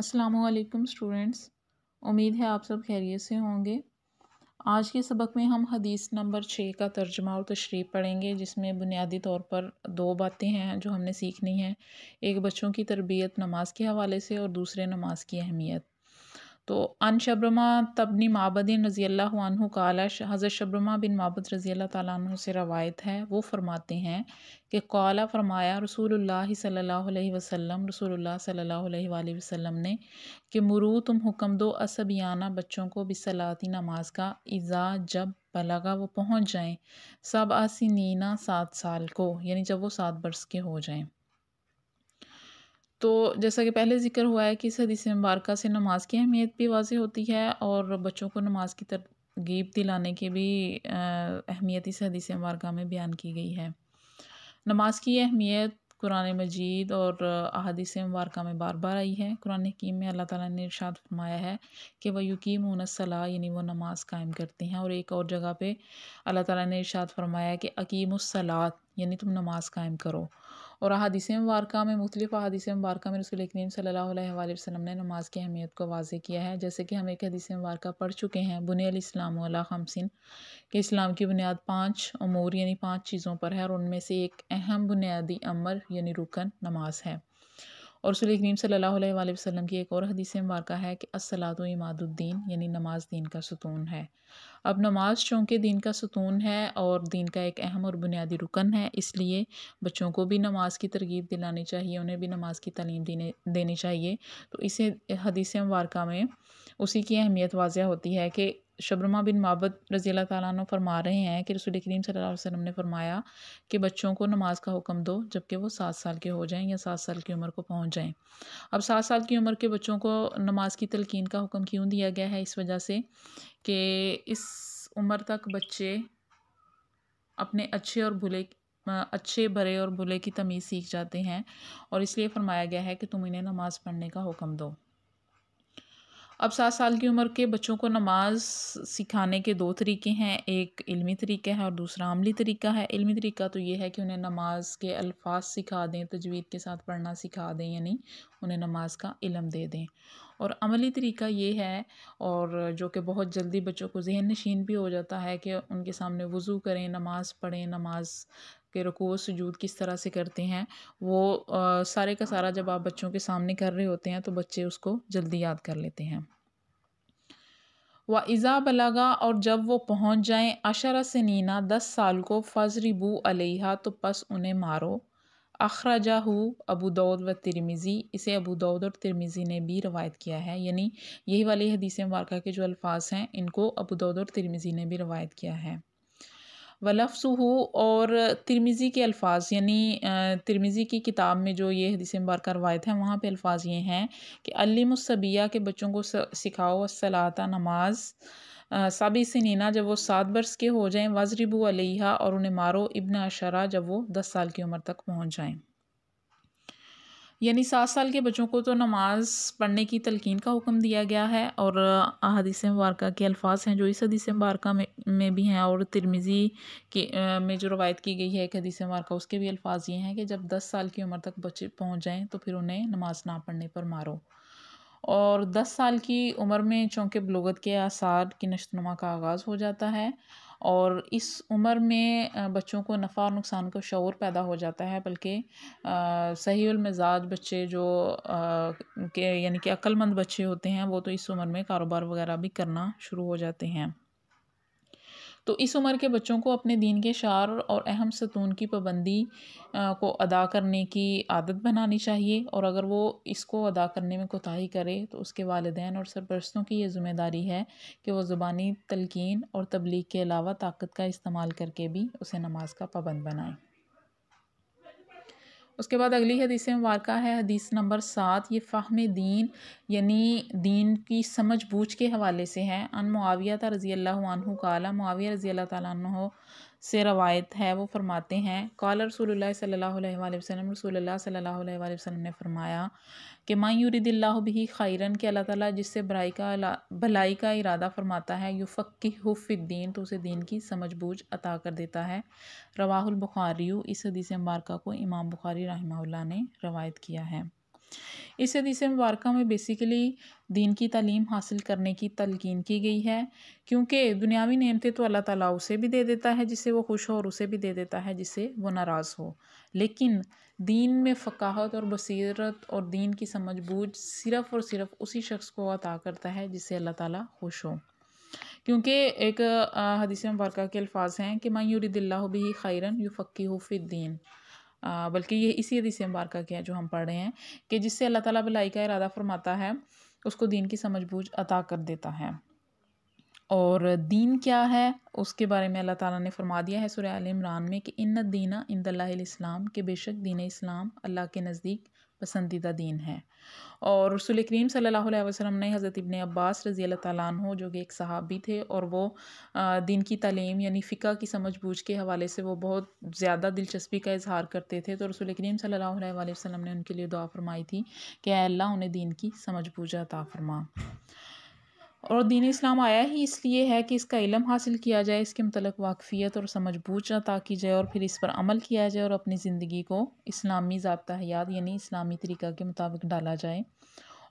अस्सलाम स्टूडेंट्स उम्मीद है आप सब खैरियत से होंगे आज के सबक में हम हदीस नंबर छः का तर्जमा और तशरीफ़ पढ़ेंगे जिसमें बुनियादी तौर पर दो बातें हैं जो हमने सीखनी हैं एक बच्चों की तरबियत नमाज के हवाले से और दूसरे नमाज की अहमियत तो अन शब्रमा तबनी माबदिन रज़ी अल्लाह काला हज़रत शब्रमा बिन माबद रज़ी अल्लाह तु से रवायत है वो फ़रमाते हैं कि कौला फ़रमाया रसूल सल्ला वसम रसूल सल्ला वसम ने कि मरू तुम हुक्म दो असबियाना बच्चों को बिसलाती नमाज का इज़ा जब बलगा वो पहुँच जाएँ सब आसिनना सात साल को यानी जब वो सात बरस के हो जाएँ तो जैसा कि पहले जिक्र हुआ है कि इस हदीस मुबारक से नमाज की अहमियत भी वाजह होती है और बच्चों को नमाज की तरगीब दिलाने की भी अहमियत इस हदीस मुबारक में बयान की गई है नमाज की अहमियत कुरान मजीद और अहदीस मुबारक में बार बार आई है कुरान हकीम में अल्लाह ताला ने इरशाद फरमाया है कि वह यकीम उनसला यानी वो नमाज कायम करते हैं और एक और जगह पे अल्लाह ताला ने इरशाद फरमाया कि अकीम सलात यानी तुम नमाज कायम करो और अदीस मुबारक में मुख्तफ अदीस मुबारक में रसूल करीम सल्ला वसलम ने नमाज की अहमियत को वाजे किया है जैसे कि हम एक हदीस मुबारक पढ़ चुके हैं बुनियालाम हमसिन के इस्लाम की बुनियाद पाँच अमूर यानी पाँच चीज़ों पर है और उनमें से एक अहम बुनियादी अमर यानी रुकन नमाज है और रसूल करीम सल्लल्लाहु अलैहि वसल्लम की एक और हदीस मुबारक है कि असलात इमादुद्दीन यानी नमाज दीन का सुतून है अब नमाज चूँकि दीन का सुतून है और दीन का एक अहम और बुनियादी रुकन है इसलिए बच्चों को भी नमाज की तरगीब दिलानी चाहिए उन्हें भी नमाज की तलीम देने देनी चाहिए तो इसे हदीस मुबारक में उसी की अहमियत वाजह होती है कि शबरमा बिन माबद रज़ी अल्लाह फरमा रहे हैं कि रसूल करीम सल्लल्लाहु अलैहि वसल्लम ने फरमाया कि बच्चों को नमाज का हुक्म दो जबकि वो सात साल के हो जाएं या सात साल की उम्र को पहुंच जाएं अब सात साल की उम्र के बच्चों को नमाज की तलकिन का हुक्म क्यों दिया गया है इस वजह से कि इस उम्र तक बच्चे अपने अच्छे और भुले अच्छे भरे और भुले की तमीज़ सीख जाते हैं और इसलिए फरमाया गया है कि तुम इन्हें नमाज़ पढ़ने का हुक्म दो अब सात साल की उम्र के बच्चों को नमाज सिखाने के दो तरीके हैं एक इल्मी तरीका है और दूसरा अमली तरीका है इल्मी तरीका तो ये है कि उन्हें नमाज के अल्फाज सिखा दें तजवीद के साथ पढ़ना सिखा दें यानी उन्हें नमाज का इलम दे दें और अमली तरीका ये है और जो कि बहुत जल्दी बच्चों को जहन नशीन भी हो जाता है कि उनके सामने वज़ू करें नमाज़ पढ़ें नमाज के रुकू सजूद किस तरह से करते हैं वो आ, सारे का सारा जब आप बच्चों के सामने कर रहे होते हैं तो बच्चे उसको जल्दी याद कर लेते हैं व इज़ा बलागा और जब वो पहुँच जाएँ अशरा से नीना दस साल को रिबू अलहा तो पस उन्हें मारो अखराजा हु अबू दाऊद व तिरमिज़ी इसे अबू दाऊद और तिरमिज़ी ने भी रवायत किया है यानी यही वाली हदीस मारक़ा के जो अल्फाज हैं इनको अबू दाऊद और तिरमिज़ी ने भी रवायत किया है वलफ़ हो और तिरमिज़ी के अल्फाज यानी तिरमिज़ी की किताब में जो ये हदीस मुबारक रवायत है वहाँ पे अल्फाज ये हैं कि अलीमसबिया के बच्चों को सिखाओ असलाता नमाज़ सबी से नीना जब वो सात बरस के हो जाएं वजरिबू अलहा और उन्हें मारो इब्न अशरा जब वो दस साल की उम्र तक पहुँच जाएँ यानी सात साल के बच्चों को तो नमाज़ पढ़ने की तलकिन का हुक्म दिया गया है और अहदीस मुबारक के अल्फाज हैं जो इस हदीस मुबारक में, में भी हैं और तिरमिज़ी के में जो रवायत की गई है एक हदीस मुबारक उसके भी अल्फाज ये हैं कि जब दस साल की उम्र तक बच्चे पहुँच जाएँ तो फिर उन्हें नमाज ना पढ़ने पर मारो और दस साल की उम्र में चूँकि बलोगत के आसार की नशोनुमा का आगाज़ हो जाता है और इस उम्र में बच्चों को नफ़ा और नुकसान का शौर पैदा हो जाता है बल्कि सही मिजाज बच्चे जो आ, के यानी कि अक्लमंद बच्चे होते हैं वो तो इस उम्र में कारोबार वगैरह भी करना शुरू हो जाते हैं तो इस उम्र के बच्चों को अपने दीन के शार और अहम सतून की पाबंदी को अदा करने की आदत बनानी चाहिए और अगर वो इसको अदा करने में कोताही करे तो उसके वालदेन और सरपरस्तों की ये ज़िम्मेदारी है कि वो ज़ुबानी तलकिन और तबलीग के अलावा ताकत का इस्तेमाल करके भी उसे नमाज का पाबंद बनाएं उसके बाद अगली हदीस मुबारक है हदीस नंबर सात ये फ़ाहम दीन यानी दीन की समझ बूझ के हवाले से है अन मुआवियत रज़ी अल्लाह काला मुआविया रज़ी अल्लाह तु से रवायत है वो फरमाते हैं काल रसूल सल्ला वसलम रसूल सल्ला वसलम ने फरमाया कि मायूरिदिल्ला भी खैरन के अल्लाह ताली जिससे बराई का भलाई का इरादा फरमाता है युफ़क़ी हुफ़ीन तो उसे दीन की समझ बूझ अता कर देता है रवाहुल बुखारी इस हदीस मुबारक को इमाम बुखारी रहमा ने रवायत किया है इस हदीस मुबारक में बेसिकली दीन की तलीम हासिल करने की तलकिन की गई है क्योंकि दुनियावी नियमतें तो अल्लाह ताला उसे भी दे देता है जिससे वो खुश हो और उसे भी दे देता है जिससे वो नाराज़ हो लेकिन दीन में फ़काहत और बसीरत और दीन की समझ बूझ सिर्फ़ और सिर्फ़ उसी शख्स को अता करता है जिससे अल्लाह ताला खुश हो क्योंकि एक हदीस मुबारक के अल्फाज हैं कि मायूरिदिल्ला भी खैरन यू फ़क्की हो दीन बल्कि ये इसी हदीस मुबारक के हैं जो हम पढ़ रहे हैं कि जिससे अल्लाह ताला भलाई का इरादा फरमाता है उसको दीन की समझ बूझ अता कर देता है और दीन क्या है उसके बारे में अल्लाह ताला ने फरमा दिया है सुरह आल इमरान में कि इन दीना इन इस्लाम के बेशक दीन इस्लाम अल्लाह के नज़दीक पसंदीदा दीन है और रसूल करीम सल्लल्लाहु अलैहि वसल्लम ने हज़रत इबन अब्बास रज़ी अल्लाह ताली जो कि एक सहाबी थे और वो दिन की तालीम यानी फ़िका की समझ बूझ के हवाले से वो बहुत ज़्यादा दिलचस्पी का इजहार करते थे तो रसूल करीम सल्लल्लाहु अलैहि वसल्लम ने उनके लिए दुआ फरमाई थी कि अल्लाह उन्हें दीन की समझ बूझ अता फरमा और दीन इस्लाम आया ही इसलिए है कि इसका इलम हासिल किया जाए इसके मतलब वाकफ़ियत और समझ बूझ अता की जाए और फिर इस पर अमल किया जाए और अपनी ज़िंदगी को इस्लामी जबता हयात यानी इस्लामी तरीक़ा के मुताबिक डाला जाए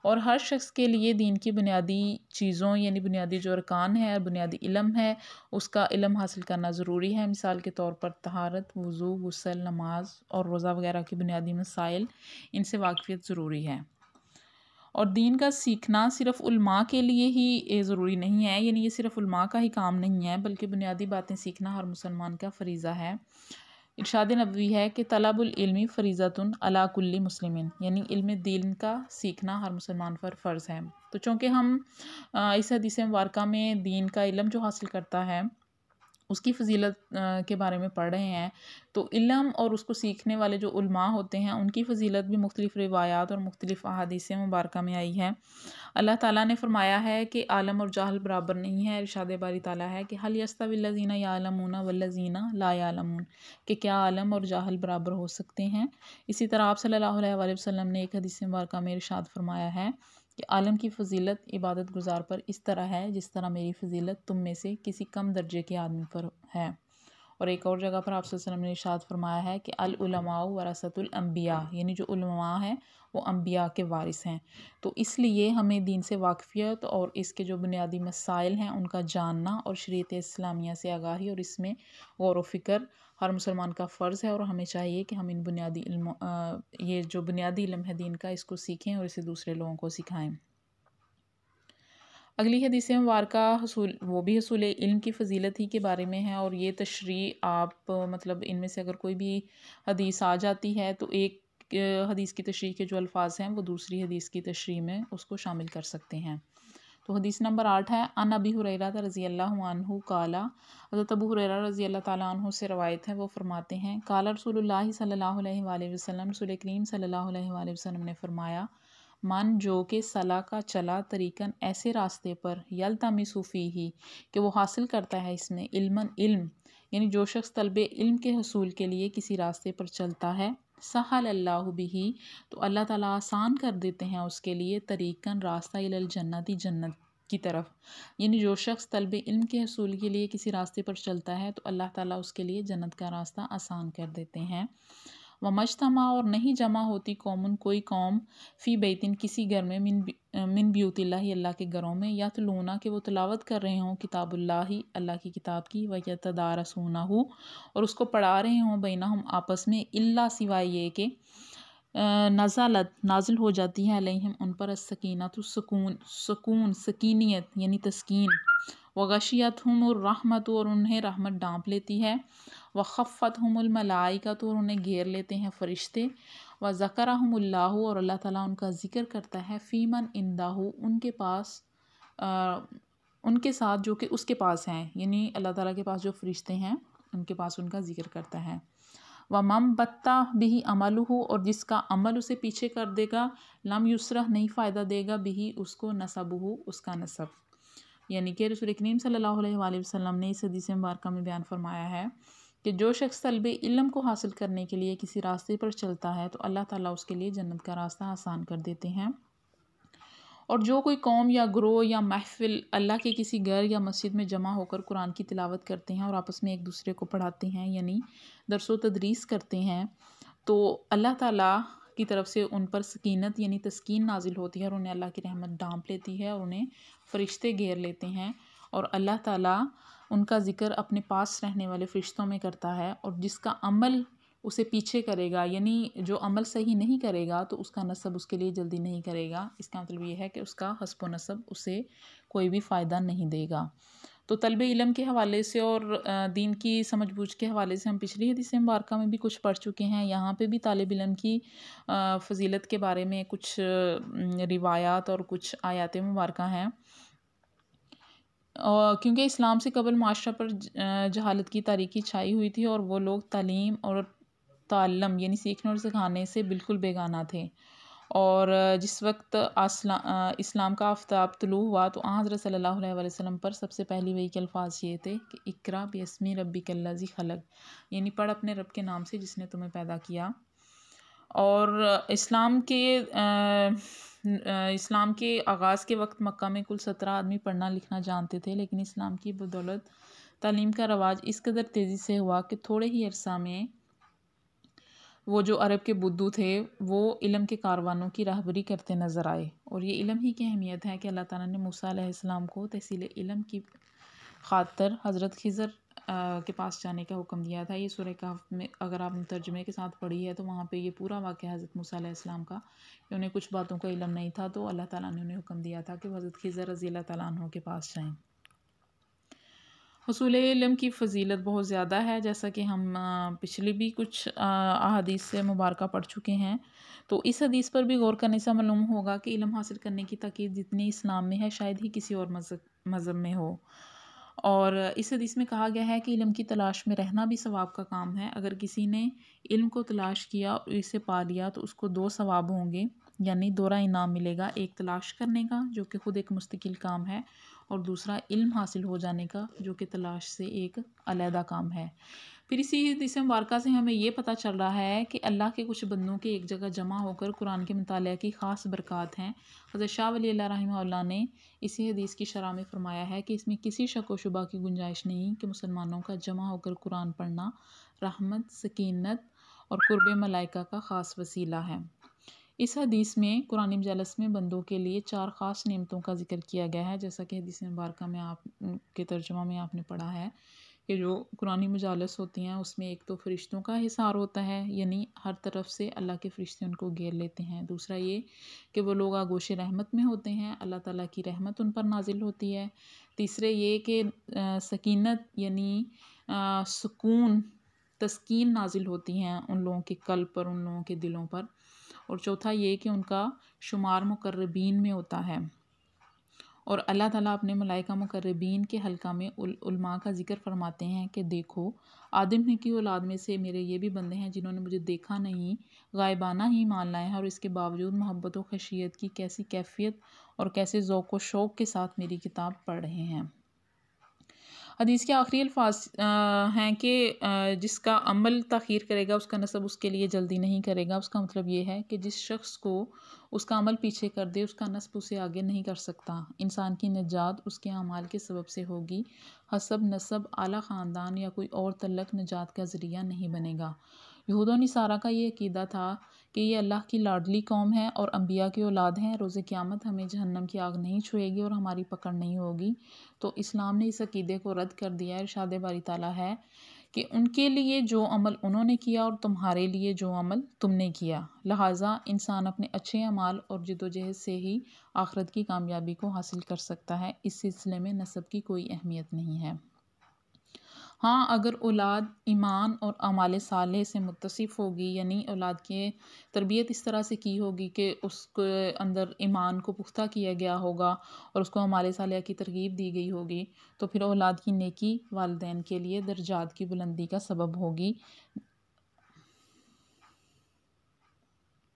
और हर शख्स के लिए दीन की बुनियादी चीज़ों यानी बुनियादी जो अरकान है और बुनियादी इलम है उसका इलम हासिल करना ज़रूरी है मिसाल के तौर पर तहारत वज़ू गसल नमाज और रोज़ा वगैरह के बुनियादी मसाइल इनसे वाकफ़ियत ज़रूरी है और दीन का सीखना सिर्फ उलमा के लिए ही ज़रूरी नहीं है यानी ये सिर्फ उलमा का ही काम नहीं है बल्कि बुनियादी बातें सीखना हर मुसलमान का फरीज़ा है इर्शाद नबी है कि तलबुलमी फ़रीज़तन अलाकुल्ली मुस्लिम यानी इल्म दीन का सीखना हर मुसलमान पर फ़र्ज़ है तो चूँकि हम इस हदीस मुबारक में दीन का इलम जो हासिल करता है उसकी फजीलत के बारे में पढ़ रहे हैं तो इलम और उसको सीखने वाले जो उलमा होते हैं उनकी फजीलत भी मुख्तलिफ़ रिवायात और मुख्तलिफ़ अहादीस मुबारक में आई है अल्लाह ताला ने फरमाया है कि आलम और जाहल बराबर नहीं है इरशाद बारी ताला है कि हल यस्ता वल्लजीना या आलमूना वल्लजीना ला आलमून कि क्या आलम और जाहल बराबर हो सकते हैं इसी तरह आप सल्लल्लाहु अलैहि वसल्लम ने एक हदीस मुबारक में इरशाद फरमाया है कि आलम की फजीलत इबादत गुजार पर इस तरह है जिस तरह मेरी फजीलत तुम में से किसी कम दर्जे के आदमी पर है और एक और जगह पर आप ने इशाद फरमाया है कि अलमाओ वरासतुलम्बिया यानी जो उलमा हैं वो अम्बिया के वारिस हैं तो इसलिए हमें दीन से वाकफ़ियत और इसके जो बुनियादी मसाइल हैं उनका जानना और शरीत इस्लामिया से आगाही और इसमें गौर व फिक्र हर मुसलमान का फ़र्ज़ है और हमें चाहिए कि हम इन बुनियादी इल्म ये जो बुनियादी इलम है दीन का इसको सीखें और इसे दूसरे लोगों को सिखाएँ अगली हदीस वार का हसूल वो भी हसूल इल्म की फजीलत ही के बारे में है और ये तशरी आप मतलब इनमें से अगर कोई भी हदीस आ जाती है तो एक हदीस की तशरी के जो अल्फाज हैं वो दूसरी हदीस की तशरी में उसको शामिल कर सकते हैं तो हदीस नंबर आठ है अन अबी हुरैरा रज़ी अल्लाह काला हज़रत अबू हुरैरा रज़ी अल्लाह तु से रवायत है वो फरमाते हैं काला रसूल सल्ला वसलम रसूल करीम सल्ला वसलम ने फ़रमाया मन जो के सला का चला तरीकन ऐसे रास्ते पर यल तमी सूफ़ी ही कि वो हासिल करता है इसमें इल्मन इल्म यानी जो शख्स तलब इल्म के हसूल के लिए किसी रास्ते पर चलता है सहल अल्लाह भी तो अल्लाह ताला आसान कर देते हैं उसके लिए तरीकन रास्ता इल ही जन्नत की तरफ यानी जो शख्स तलब इल्म के हसूल के लिए किसी रास्ते पर चलता है तो अल्लाह ताला उसके लिए जन्नत का रास्ता आसान कर देते हैं व मजतमा और नहीं जमा होती कौमन कोई कौम फ़ी बैतिन किसी घर में मिन मिन ब्यूतिल्ला अल्लाह के घरों में या तो लोना के वो तलावत कर रहे हों किताबुल्ला अल्लाह की किताब की व या तदारसूना हो और उसको पढ़ा रहे हों बना हम आपस में अल्ला सिवाय ये के नज़ालत नाजिल हो जाती है अलहम उन पर सकीना तो सकून सकून सकीनीत यानी तस्कीन वगशियत हम और रहमत और उन्हें रहमत डांप लेती है व वख़फ़त हमलमलाइका तो और उन्हें घेर लेते हैं फ़रिश्ते व ज़क़र हमल्ला और अल्लाह ताला उनका ज़िक्र करता है फ़ीमन इंदाहू उनके पास आ, उनके साथ जो कि उसके पास हैं यानी अल्लाह ताला के पास जो फ़रिश्ते हैं उनके पास उनका ज़िक्र करता है व मम बत्ता बही अमल हो और जिसका अमल उसे पीछे कर देगा लम युसरा नहीं फ़ायदा देगा भी उसको नसब हो उसका नसब यानी कि रसूल करीम सल्लल्लाहु ने इस हदीस मुबारक में बयान फरमाया है कि जो शख्स तलब इलम को हासिल करने के लिए किसी रास्ते पर चलता है तो अल्लाह ताला उसके लिए जन्नत का रास्ता आसान कर देते हैं और जो कोई कौम या ग्रोह या महफिल अल्लाह के किसी घर या मस्जिद में जमा होकर कुरान की तिलावत करते हैं और आपस में एक दूसरे को पढ़ाते हैं यानी दरसो तदरीस करते हैं तो अल्लाह ताला की तरफ से उन पर सकीनत यानी तस्कीन नाजिल होती है और उन्हें अल्लाह की रहमत डांप लेती है और उन्हें फरिश्ते घेर लेते हैं और अल्लाह ताला उनका ज़िक्र अपने पास रहने वाले फ़रिश्तों में करता है और जिसका अमल उसे पीछे करेगा यानी जो अमल सही नहीं करेगा तो उसका नसब उसके लिए जल्दी नहीं करेगा इसका मतलब ये है कि उसका हसब नस्ब उसे कोई भी फ़ायदा नहीं देगा तो तलब इलम के हवाले से और दीन की समझ बूझ के हवाले से हम पिछली हदीस मुबारक में भी कुछ पढ़ चुके हैं यहाँ पे भी तालब इलम की फजीलत के बारे में कुछ रिवायात और कुछ आयात मुबारक हैं क्योंकि इस्लाम से कबल माशरा पर जहालत की तारीखी छाई हुई थी और वो लोग तालीम और तालम यानी सीखने और सिखाने से बिल्कुल बेगाना थे और जिस वक्त इस्लाम का आफ्ताब तलु हुआ तो हज़रत सल्लल्लाहु अलैहि वसल्लम पर सबसे पहली वही के अल्फाज ये थे कि इकरा बसमी रबी कल्लाजी खलग यानी पढ़ अपने रब के नाम से जिसने तुम्हें पैदा किया और इस्लाम के आ, इस्लाम के आगाज़ के वक्त मक्का में कुल सत्रह आदमी पढ़ना लिखना जानते थे लेकिन इस्लाम की बदौलत तालीम का रवाज इस कदर तेज़ी से हुआ कि थोड़े ही अरसा में वो जो अरब के बुद्धू थे वो इलम के कारवानों की राहबरी करते नज़र आए और ये इलम ही की अहमियत है कि अल्लाह ताला ने मूसा को तहसील इलम की खातर हज़रत खिज़र के पास जाने का हुक्म दिया था ये सुरह काफ में अगर आपने तर्जमे के साथ पढ़ी है तो वहाँ पे ये पूरा वाक़ हज़रत मूसम का कि उन्हें कुछ बातों का इलम नहीं था तो अल्लाह ताला ने उन्हें हुक्म दिया था कि हज़रत खिज़र रज़ी अल्लाह के पास जाएँ हसूल इलम की फजीलत बहुत ज़्यादा है जैसा कि हम पिछले भी कुछ अहादीस से मुबारक पढ़ चुके हैं तो इस हदीस पर भी गौर करने से मालूम होगा कि इलम हासिल करने की तकीद जितनी इस्लाम में है शायद ही किसी और मज़हब में हो और इस हदीस में कहा गया है कि इल्म की तलाश में रहना भी सवाब का काम है अगर किसी ने इल्म को तलाश किया और इसे पा लिया तो उसको दो सवाब होंगे यानी दोहरा इनाम मिलेगा एक तलाश करने का जो कि ख़ुद एक मुस्तकिल काम है और दूसरा इल्म हासिल हो जाने का जो कि तलाश से एक अलहदा काम है फिर इसी इस मुबारका से हमें ये पता चल रहा है कि अल्लाह के कुछ बंदों के एक जगह जमा होकर कुरान के मताल की ख़ास बरक़ात हैं हज़र शाह वली ने इसी हदीस की शरह में फरमाया है कि इसमें किसी शक व शुबा की गुंजाइश नहीं कि मुसलमानों का जमा होकर कुरान पढ़ना रहमत सकीनत और कुर्ब मलाइका का ख़ास वसीला है इस हदीस में कुरानी मजलस में बंदों के लिए चार ख़ास नियमतों का जिक्र किया गया है जैसा कि हदीस मुबारक में आप के तर्जमा में आपने पढ़ा है कि जो कुरानी मजालस होती हैं उसमें एक तो फ़रिश्तों का हिसार होता है यानी हर तरफ से अल्लाह के फ़रिश्ते उनको घेर लेते हैं दूसरा ये कि वो लोग आगोश रहमत में होते हैं अल्लाह ताला की रहमत उन पर नाजिल होती है तीसरे ये कि सकीनत यानी सुकून तस्कीन नाजिल होती हैं उन लोगों के कल पर उन लोगों के दिलों पर और चौथा ये कि उनका शुमार मुकर्रबीन में होता है और अल्लाह ताला अपने मलाइका मुकर्रबीन के हलका में उल्मा का ज़िक्र फरमाते हैं कि देखो आदम है की औलाद में से मेरे ये भी बंदे हैं जिन्होंने मुझे देखा नहीं गायबाना ही मान लाए है और इसके बावजूद मोहब्बत व खशियत की कैसी कैफियत और कैसे ज़ौक़ व शौक़ के साथ मेरी किताब पढ़ रहे हैं हदीस के आखिरी अल्फाज हैं कि जिसका अमल तखीर करेगा उसका नसब उसके लिए जल्दी नहीं करेगा उसका मतलब ये है कि जिस शख्स को उसका अमल पीछे कर दे उसका नस्ब उसे आगे नहीं कर सकता इंसान की निजात उसके अमाल के सबब से होगी हसब नसब आला ख़ानदान या कोई और तलक निजात का ज़रिया नहीं बनेगा यहूदों सारा का ये अकीदा था कि ये अल्लाह की लाडली कौम है और अम्बिया की औलाद हैं रोज़ क़्यामत हमें जहन्नम की आग नहीं छुएगी और हमारी पकड़ नहीं होगी तो इस्लाम ने इस अकीदे को रद्द कर दिया है इरशाद बारी ताला है कि उनके लिए जो अमल उन्होंने किया और तुम्हारे लिए जो अमल तुमने किया लिहाजा इंसान अपने अच्छे अमाल और जदोजहद से ही आखरत की कामयाबी को हासिल कर सकता है इस सिलसिले में नसब की कोई अहमियत नहीं है हाँ अगर औलाद ईमान और अमाल साले से मुतसिफ़ होगी यानी औलाद की तरबियत इस तरह से की होगी कि उसके अंदर ईमान को पुख्ता किया गया होगा और उसको अमाल साल की तरगीब दी गई होगी तो फिर औलाद की नेकी वालदेन के लिए दर्जात की बुलंदी का सबब होगी